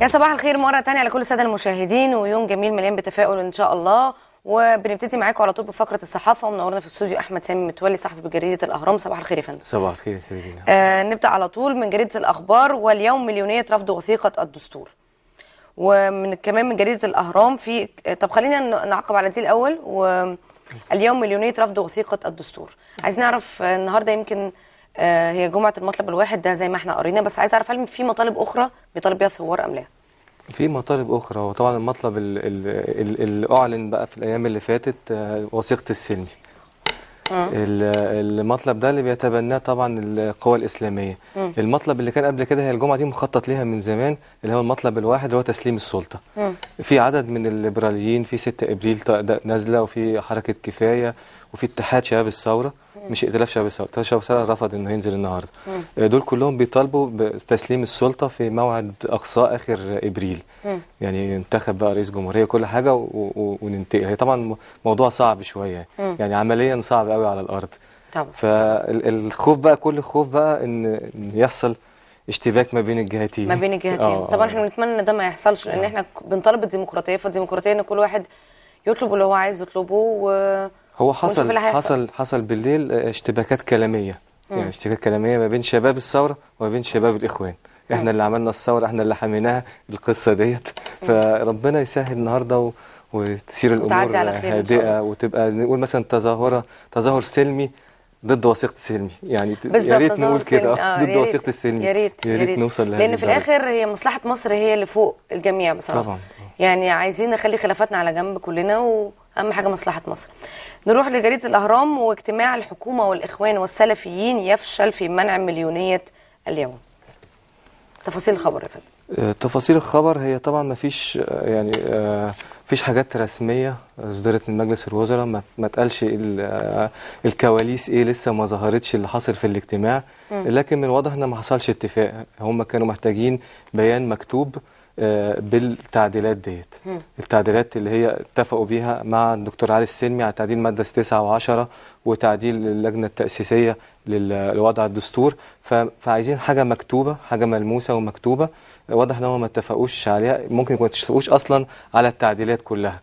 يا صباح الخير مرة تانية على كل السادة المشاهدين ويوم جميل مليان بتفاؤل إن شاء الله وبنبتدي معاكم على طول بفقرة الصحافة ومنورنا في الاستوديو أحمد سامي متولي صاحب جريدة الأهرام صباح الخير يا فندم صباح الخير آه نبدأ على طول من جريدة الأخبار واليوم مليونية رفض وثيقة الدستور ومن كمان من جريدة الأهرام في آه، طب خلينا نعقب على دي الأول واليوم مليونية رفض وثيقة الدستور عايزين نعرف النهاردة يمكن آه، هي جمعه المطلب الواحد ده زي ما احنا قرينا بس عايز اعرف هل في مطالب اخرى بيطالب بيها الثوار ام لا؟ في مطالب اخرى وطبعا المطلب اللي اعلن بقى في الايام اللي فاتت آه، وثيقه السلم آه. المطلب ده اللي بيتبناه طبعا القوى الاسلاميه م. المطلب اللي كان قبل كده هي الجمعه دي مخطط ليها من زمان اللي هو المطلب الواحد اللي هو تسليم السلطه م. في عدد من الليبراليين في 6 ابريل نازله وفي حركه كفايه وفي اتحاد شباب الثوره مش ائتلاف شباب الثوره اتحاد شباب الثوره رفض انه ينزل النهارده آه، دول كلهم بيطالبوا بتسليم السلطه في موعد اقصى اخر ابريل يعني ينتخب بقى رئيس جمهوريه كل حاجه وننتقل هي طبعا موضوع صعب شويه يعني عمليا صعب قوي على الارض طبعا فالخوف بقى كل الخوف بقى ان يحصل اشتباك ما بين الجهتين ما بين الجهتين أوه طبعا احنا بنتمنى ان ده ما يحصلش لان آه. احنا بنطالب الديمقراطيه فالديمقراطيه ان كل واحد يطلب اللي هو عايز يطلبه و هو حصل إيه حصل حصل بالليل آه، اشتباكات كلاميه مم. يعني اشتباكات كلاميه ما بين شباب الثوره وما بين شباب الاخوان احنا مم. اللي عملنا الثوره احنا اللي حميناها القصه ديت فربنا يسهل النهارده و... وتسير الامور هادئه وتبقى نقول مثلا تظاهره تظاهر سلمي ضد وثيقه السلمي يعني يا ريت نقول كده آه ضد وثيقه السلمي يا ريت يا ريت نوصل لهذا لان في الاخر هي مصلحه مصر هي اللي فوق الجميع بصراحه طبعا يعني عايزين نخلي خلافاتنا على جنب كلنا و... اهم حاجه مصلحه مصر نروح لجريده الاهرام واجتماع الحكومه والاخوان والسلفيين يفشل في منع مليونيه اليوم تفاصيل الخبر يا فندم آه، تفاصيل الخبر هي طبعا ما فيش آه، يعني آه، فيش حاجات رسميه صدرت من مجلس الوزراء ما اتقالش الكواليس ايه لسه ما ظهرتش اللي حصل في الاجتماع لكن من الواضح ان ما حصلش اتفاق هم كانوا محتاجين بيان مكتوب آه، بالتعديلات ديت التعديلات اللي هي اتفقوا بيها مع الدكتور علي السلمي على تعديل ماده 9 و10 وتعديل اللجنه التاسيسيه لوضع الدستور فعايزين حاجه مكتوبه حاجه ملموسه ومكتوبه واضح ان هم ما اتفقوش عليها ممكن يكونوا ما اتفقوش اصلا على التعديلات كلها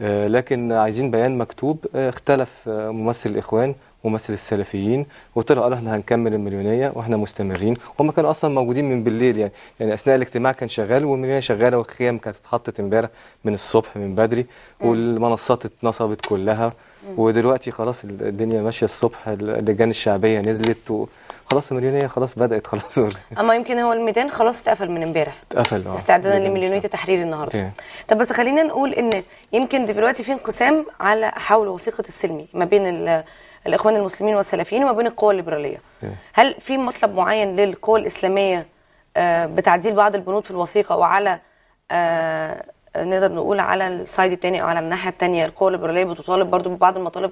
آه، لكن عايزين بيان مكتوب آه، اختلف ممثل الاخوان ممثل السلفيين قلت له قال احنا هنكمل المليونيه واحنا مستمرين وهم كانوا اصلا موجودين من بالليل يعني يعني اثناء الاجتماع كان شغال والمليونيه شغاله والخيام كانت اتحطت امبارح من الصبح من بدري والمنصات اتنصبت كلها ودلوقتي خلاص الدنيا ماشيه الصبح اللجان الشعبيه نزلت و... خلاص المليونيه خلاص بدات خلاص اما يمكن هو الميدان خلاص اتقفل من امبارح اتقفل اه استعدادا لمليونيه تحرير النهارده طب بس خلينا نقول ان يمكن دلوقتي في انقسام على حول وثيقه السلمي ما بين الاخوان المسلمين والسلفيين وما بين القوى الليبراليه إيه. هل في مطلب معين للقوى الاسلاميه آه، بتعديل بعض البنود في الوثيقه وعلى آه، نقدر نقول على السايد الثاني او على الناحيه الثانيه القوى الليبراليه بتطالب برضو ببعض المطالب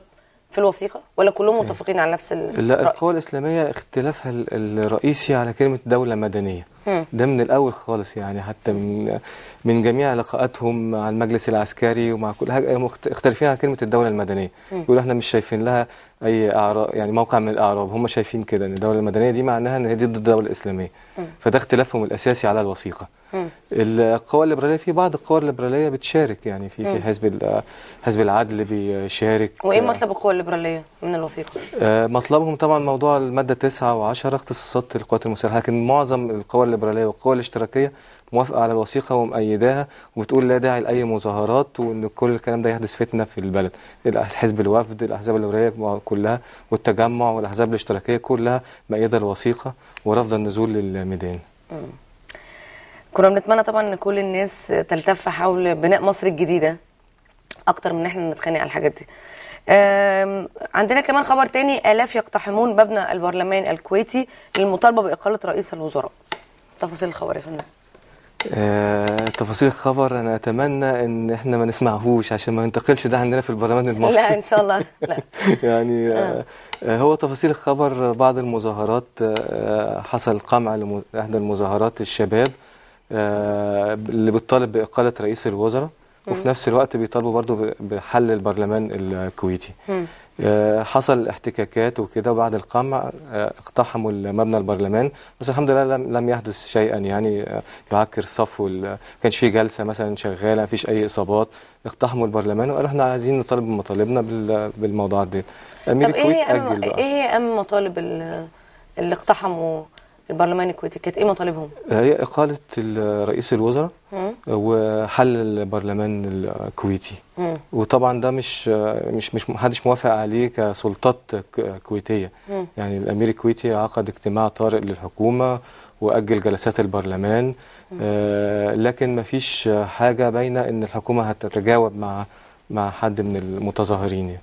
في الوثيقه ولا كلهم متفقين على نفس الرأي؟ لا القوى الاسلاميه اختلافها الرئيسي على كلمه دوله مدنيه ده من الاول خالص يعني حتى من من جميع لقاءاتهم مع المجلس العسكري ومع كل حاجه مختلفين على كلمه الدوله المدنيه يقولوا احنا مش شايفين لها اي اعراب يعني موقع من الاعراب هم شايفين كده ان الدوله المدنيه دي معناها ان هي ضد الدوله الاسلاميه فده اختلافهم الاساسي على الوثيقه القوى الليبراليه في بعض القوى الليبراليه بتشارك يعني في في حزب حزب العدل بيشارك وايه مطلب القوى الليبراليه من الوثيقه؟ آه، مطلبهم طبعا موضوع الماده 9 و10 اختصاصات القوات المسلحه لكن معظم القوى الليبراليه والقوى الاشتراكيه موافقه على الوثيقه ومؤيداها وبتقول لا داعي لاي مظاهرات وان كل الكلام ده يحدث فتنه في البلد حزب الوفد الاحزاب الليبراليه كلها والتجمع والاحزاب الاشتراكيه كلها مؤيده الوثيقه ورافضه النزول للميدان. م. كنا بنتمنى طبعا ان كل الناس تلتف حول بناء مصر الجديده اكتر من ان احنا نتخانق على الحاجات دي عندنا كمان خبر تاني الاف يقتحمون مبنى البرلمان الكويتي للمطالبه باقاله رئيس الوزراء تفاصيل الخبر يا فندم آه، تفاصيل الخبر انا اتمنى ان احنا ما نسمعهوش عشان ما ينتقلش ده عندنا في البرلمان المصري لا ان شاء الله لا يعني آه،, آه. آه هو تفاصيل الخبر بعض المظاهرات آه حصل قمع لاحدى المظاهرات الشباب آه، اللي بتطالب باقاله رئيس الوزراء وفي نفس الوقت بيطالبوا برضه بحل البرلمان الكويتي آه، حصل احتكاكات وكده وبعد القمع آه، اقتحموا مبنى البرلمان بس الحمد لله لم, لم يحدث شيئا يعني يعكر صف ما كانش في جلسه مثلا شغاله ما فيش اي اصابات اقتحموا البرلمان وقالوا احنا عايزين نطالب بمطالبنا بالموضوعات دي امير إيه الكويت اجل بقى ايه هي اهم مطالب اللي اقتحموا البرلمان الكويتي كانت ايه مطالبهم؟ هي اقاله رئيس الوزراء وحل البرلمان الكويتي وطبعا ده مش مش مش محدش موافق عليه كسلطات كويتيه يعني الامير الكويتي عقد اجتماع طارئ للحكومه واجل جلسات البرلمان آه، لكن لكن مفيش حاجه باينه ان الحكومه هتتجاوب مع مع حد من المتظاهرين يعني.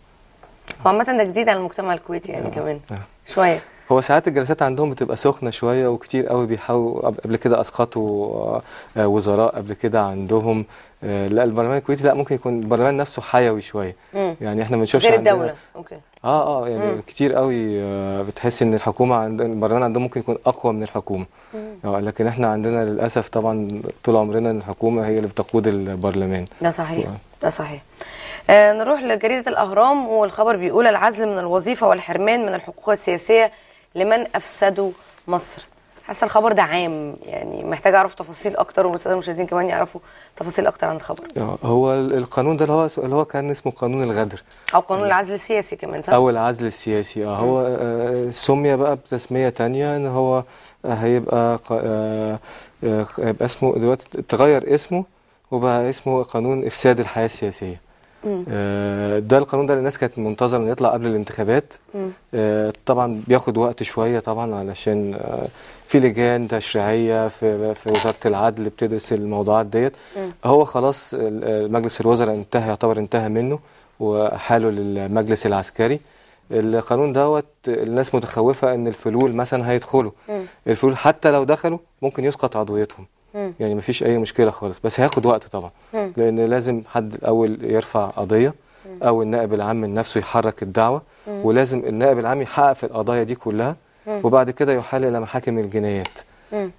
هو عامه ده جديد على المجتمع الكويتي يعني آه. كمان آه. شويه هو ساعات الجلسات عندهم بتبقى سخنه شويه وكتير قوي بيحاولوا قبل كده اسقطوا آه، آه، وزراء قبل كده عندهم آه، لا البرلمان الكويتي لا ممكن يكون البرلمان نفسه حيوي شويه مم. يعني احنا ما بنشوفش غير الدوله اوكي اه اه يعني مم. كتير قوي بتحس ان الحكومه عند البرلمان عندهم ممكن يكون اقوى من الحكومه مم. لكن احنا عندنا للاسف طبعا طول عمرنا الحكومه هي اللي بتقود البرلمان ده صحيح و... ده صحيح نروح لجريده الاهرام والخبر بيقول العزل من الوظيفه والحرمان من الحقوق السياسيه لمن افسدوا مصر حاسه الخبر ده عام يعني محتاج اعرف تفاصيل اكتر والساده المشاهدين كمان يعرفوا تفاصيل اكتر عن الخبر آه، هو القانون ده اللي هو اللي هو كان اسمه قانون الغدر او قانون العزل السياسي كمان صح او العزل السياسي اه هو آه، سمي بقى بتسميه تانية ان هو آه، هيبقى يبقى هيبقى اسمه دلوقتي اتغير اسمه وبقى اسمه قانون افساد الحياه السياسيه آه، ده القانون ده الناس كانت منتظره انه يطلع قبل الانتخابات آه، طبعا بياخد وقت شويه طبعا علشان آه، في لجان تشريعيه في في وزاره العدل بتدرس الموضوعات ديت هو خلاص مجلس الوزراء انتهى يعتبر انتهى منه وحاله للمجلس العسكري القانون دوت الناس متخوفه ان الفلول مثلا هيدخلوا الفلول حتى لو دخلوا ممكن يسقط عضويتهم مم. يعني فيش اي مشكله خالص بس هياخد وقت طبعا مم. لان لازم حد الاول يرفع قضيه مم. او النائب العام من نفسه يحرك الدعوه مم. ولازم النائب العام يحقق في القضايا دي كلها مم. وبعد كده يحال الى محاكم الجنايات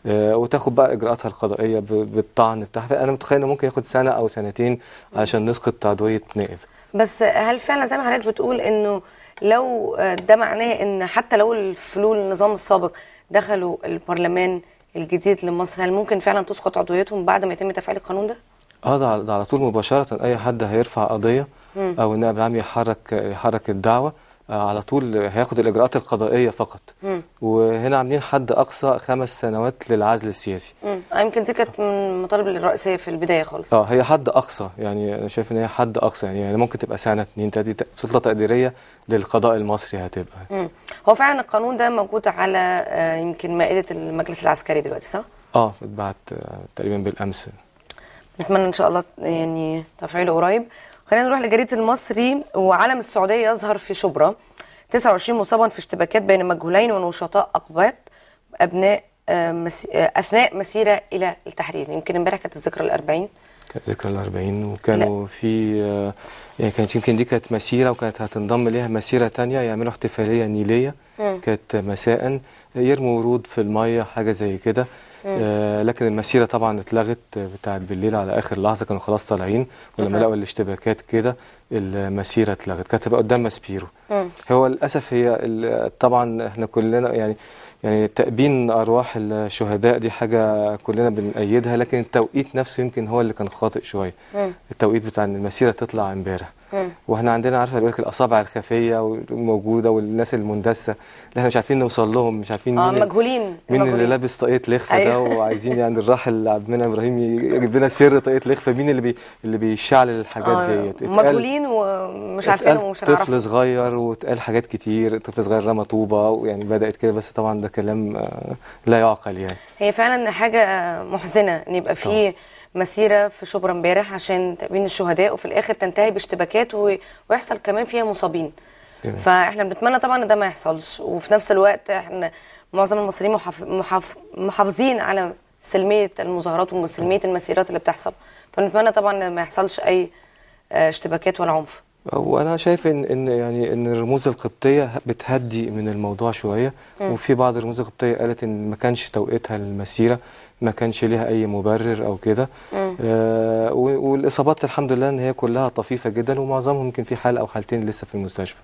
آه وتاخد بقى اجراءاتها القضائيه بالطعن بتاعها انا متخيل ممكن ياخد سنه او سنتين عشان نسقط تعدويه نائب بس هل فعلا زي ما حضرتك بتقول انه لو ده معناه ان حتى لو الفلول النظام السابق دخلوا البرلمان الجديد لمصر هل ممكن فعلا تسقط عضويتهم بعد ما يتم تفعيل القانون ده؟ اه ده على طول مباشره اي حد هيرفع قضيه او النائب العام يحرك يحرك الدعوه آه، على طول هياخد الاجراءات القضائيه فقط مم. وهنا عاملين حد اقصى خمس سنوات للعزل السياسي آه، يمكن دي كانت من المطالب الرئيسيه في البدايه خالص اه هي حد اقصى يعني انا شايف ان هي حد اقصى يعني, يعني ممكن تبقى سنه اثنين ثلاثه سلطه تقديريه للقضاء المصري هتبقى مم. هو فعلا القانون ده موجود على آه، يمكن مائده المجلس العسكري دلوقتي صح؟ اه اتبعت تقريبا بالامس نتمنى ان شاء الله يعني تفعيله قريب خلينا نروح لجريده المصري وعلم السعوديه يظهر في شبرا 29 مصابا في اشتباكات بين مجهولين ونشطاء اقباط ابناء آه، مسي... آه، اثناء مسيره الى التحرير يمكن امبارح كانت الذكرى الأربعين كانت ذكرى ال 40 وكانوا لا. في آه، يعني كانت يمكن دي كانت مسيره وكانت هتنضم ليها مسيره ثانيه يعملوا احتفاليه نيليه كانت مساء يرموا ورود في الميه حاجه زي كده آه لكن المسيره طبعا اتلغت بتاعت بالليل على اخر لحظه كانوا خلاص طالعين ولما لقوا الاشتباكات كده المسيره اتلغت كانت تبقى قدام ماسبيرو هو للاسف هي طبعا احنا كلنا يعني يعني تأبين أرواح الشهداء دي حاجة كلنا بنأيدها لكن التوقيت نفسه يمكن هو اللي كان خاطئ شوية التوقيت بتاع إن المسيرة تطلع امبارح واحنا عندنا عارفه يقول لك الاصابع الخفيه والموجوده والناس المندسه اللي احنا مش عارفين نوصل لهم مش عارفين آه، مين اه مجهولين مين اللي لابس طاقيه لخفه ده أيوه. وعايزين يعني الراحل عبد المنعم ابراهيم يجيب لنا سر طاقيه لخفه مين اللي بي اللي بيشعل الحاجات آه، ديت مجهولين ومش عارفين ومش عارفين طفل صغير واتقال حاجات كتير طفل صغير رمى طوبه ويعني بدات كده بس طبعا ده كلام آه، لا يعقل يعني هي فعلا حاجه محزنه ان يبقى فيه مسيره في شبرا امبارح عشان تامين الشهداء وفي الاخر تنتهي باشتباكات ويحصل كمان فيها مصابين جميل. فاحنا بنتمنى طبعا ده ما يحصلش وفي نفس الوقت احنا معظم المصريين محف... محف... محافظين على سلميه المظاهرات وسلميه المسيرات اللي بتحصل فنتمنى طبعا ما يحصلش اي آه، اشتباكات ولا عنف وانا شايف ان ان يعني ان الرموز القبطيه بتهدي من الموضوع شويه وفي بعض الرموز القبطيه قالت ان ما كانش توقيتها للمسيره ما كانش ليها اي مبرر او كده آه والاصابات الحمد لله ان هي كلها طفيفه جدا ومعظمهم يمكن في حاله او حالتين لسه في المستشفى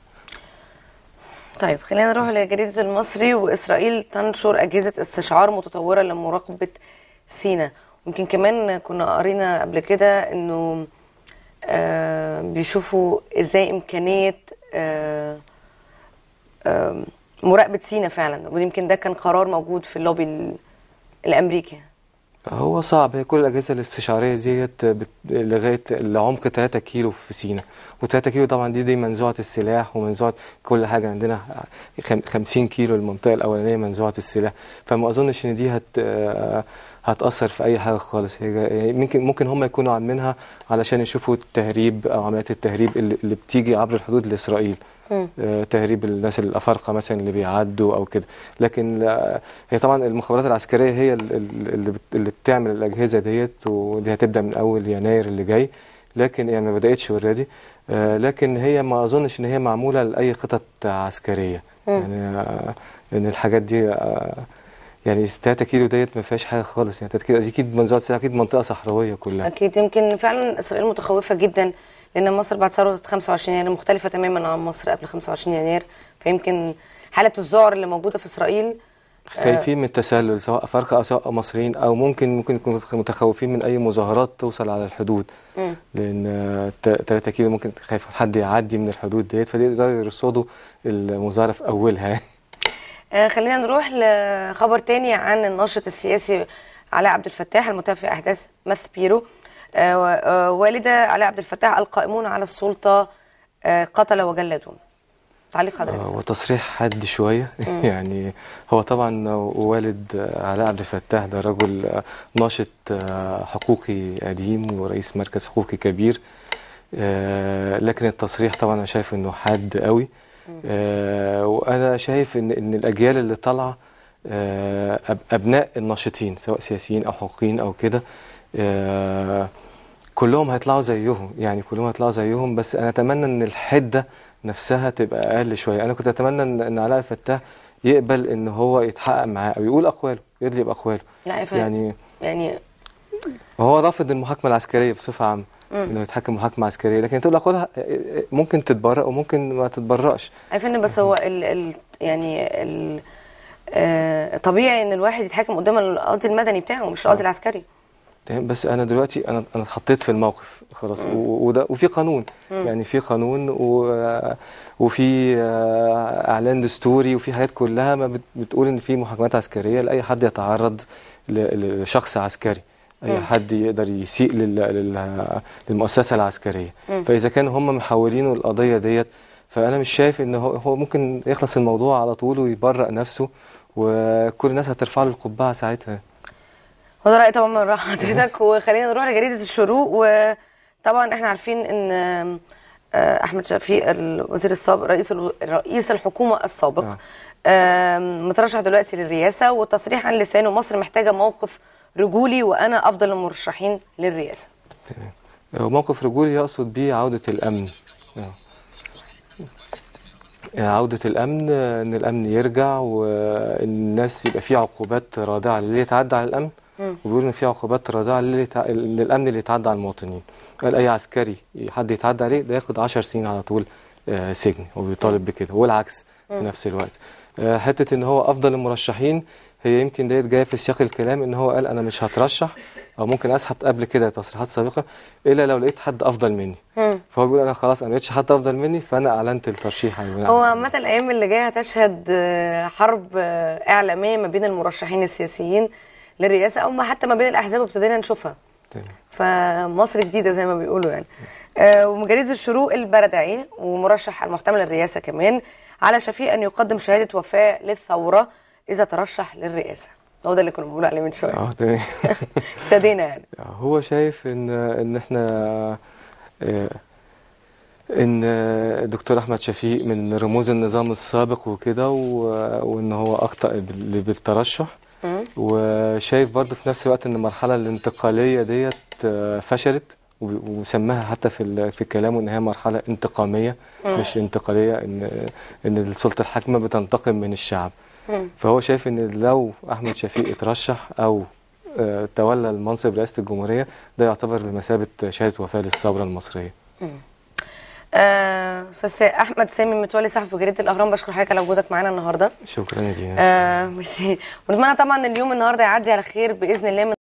طيب خلينا نروح لجريدة المصري واسرائيل تنشر اجهزه استشعار متطوره لمراقبه سينا يمكن كمان كنا قرينا قبل كده انه آه، بيشوفوا ازاي امكانيه آه، آه، مراقبه سينا فعلا ويمكن ده كان قرار موجود في اللوبي الامريكي هو صعب هي كل الاجهزه الاستشعاريه ديت لغايه لعمق 3 كيلو في سينا و3 كيلو طبعا دي دي منزوعه السلاح ومنزوعه كل حاجه عندنا 50 كيلو المنطقه الاولانيه منزوعه السلاح فما اظنش ان دي هت هتاثر في اي حاجه خالص هي يعني ممكن ممكن هم يكونوا عاملينها علشان يشوفوا التهريب او عمليات التهريب اللي بتيجي عبر الحدود لاسرائيل آه، تهريب الناس الافارقه مثلا اللي بيعدوا او كده لكن آه، هي طبعا المخابرات العسكريه هي اللي بتعمل الاجهزه ديت ودي هتبدا من اول يناير اللي جاي لكن يعني ما بداتش اوريدي آه، لكن هي ما اظنش ان هي معموله لاي خطط عسكريه يعني ان الحاجات دي يعني 3 كيلو ديت ما فيهاش حاجه خالص يعني اكيد اكيد منطقه اكيد منطقه صحراويه كلها اكيد يمكن فعلا اسرائيل متخوفه جدا لان مصر بعد ثوره 25 يناير مختلفه تماما عن مصر قبل 25 يناير فيمكن حاله الذعر اللي موجوده في اسرائيل آه، خايفين من التسلل سواء افارقه او سواء مصريين او ممكن ممكن يكونوا متخوفين من اي مظاهرات توصل على الحدود لان 3 آه، كيلو ممكن خايف حد يعدي من الحدود ديت فده يرصدوا المظاهره في اولها يعني. آه خلينا نروح لخبر تاني عن الناشط السياسي علاء عبد الفتاح المتابع في احداث ماث بيرو آه، آه، والده علاء عبد الفتاح القائمون على السلطه آه، قتل وجلدون تعليق حضرتك وتصريح حد شويه يعني هو طبعا والد علاء عبد الفتاح ده رجل ناشط حقوقي قديم ورئيس مركز حقوقي كبير لكن التصريح طبعا انا شايف انه حاد قوي وانا شايف ان ان الاجيال اللي طالعه ابناء الناشطين سواء سياسيين او حقوقيين او كده آه، كلهم هيطلعوا زيهم يعني كلهم هيطلعوا زيهم بس انا اتمنى ان الحده نفسها تبقى اقل شويه انا كنت اتمنى ان علاء الفتاح يقبل ان هو يتحقق معاه او يقول اقواله يدلي باقواله لا يعني يعني هو رافض المحاكمه العسكريه بصفه عامه انه يتحكم محاكمه عسكريه لكن تقول اقولها آه، آه، ممكن تتبرأ وممكن ما تتبرأش ان بس هو ال ال يعني ال طبيعي ان الواحد يتحكم قدام القاضي المدني بتاعه مش القاضي العسكري تمام بس انا دلوقتي انا انا اتحطيت في الموقف خلاص وده وفي قانون مم. يعني في قانون و وفي آه، اعلان دستوري وفي حاجات كلها ما بتقول ان في محاكمات عسكريه لاي حد يتعرض لشخص عسكري اي حد يقدر يسيء للمؤسسه العسكريه مم. فاذا كان هم محاولين القضيه ديت فانا مش شايف ان هو ممكن يخلص الموضوع على طول ويبرأ نفسه وكل الناس هترفع له القبعه ساعتها وده رأي طبعا من راح حضرتك وخلينا نروح لجريدة الشروق وطبعا احنا عارفين ان آه، احمد شفيق الوزير السابق رئيس رئيس الحكومه السابق آه. مترشح دلوقتي للرئاسه والتصريح لسانه مصر محتاجه موقف رجولي وانا افضل المرشحين للرئاسه آه، موقف رجولي يقصد به عوده الامن عودة الأمن إن الأمن يرجع والناس يبقى فيه عقوبات رادعة للي يتعدى على الأمن وبيقول ان في عقوبات رادعة للامن اللي يتعدى على المواطنين قال اي عسكري حد يتعدى عليه ده ياخد 10 سنين على طول آه، سجن وبيطالب بكده والعكس في نفس الوقت آه، حته ان هو افضل المرشحين هي يمكن ديت جايه في سياق الكلام ان هو قال انا مش هترشح او ممكن اسحب قبل كده تصريحات سابقه الا لو لقيت حد افضل مني فهو بيقول انا خلاص انا ما لقيتش حد افضل مني فانا اعلنت الترشيح يعني. هو عامه الايام اللي جايه هتشهد آه، حرب اعلاميه ما بين المرشحين السياسيين للرئاسه او ما حتى ما بين الاحزاب ابتدينا نشوفها فمصر جديده زي ما بيقولوا يعني آه ومجلس الشروق البردعي ومرشح المحتمل للرئاسه كمان على شفيق ان يقدم شهاده وفاه للثوره اذا ترشح للرئاسه هو ده اللي كنا بنقول عليه من شويه اه تمام ابتدينا يعني آه، هو شايف ان ان احنا آه، ان الدكتور احمد شفيق من رموز النظام السابق وكده وان هو اخطا بالترشح وشايف برضه في نفس الوقت ان المرحله الانتقاليه ديت آه، فشلت وسماها حتى في في كلامه ان هي مرحله انتقاميه مش انتقاليه ان ان السلطه الحاكمه بتنتقم من الشعب فهو شايف ان لو احمد شفيق اترشح او آه، تولى المنصب رئاسه الجمهوريه ده يعتبر بمثابه شهاده وفاه للثوره المصريه آه، استاذ آه احمد سامي متولي صاحب جريده الاهرام بشكر حضرتك على وجودك معانا النهارده شكرا يا دينا آه ونتمنى طبعا اليوم النهارده يعدي على خير باذن الله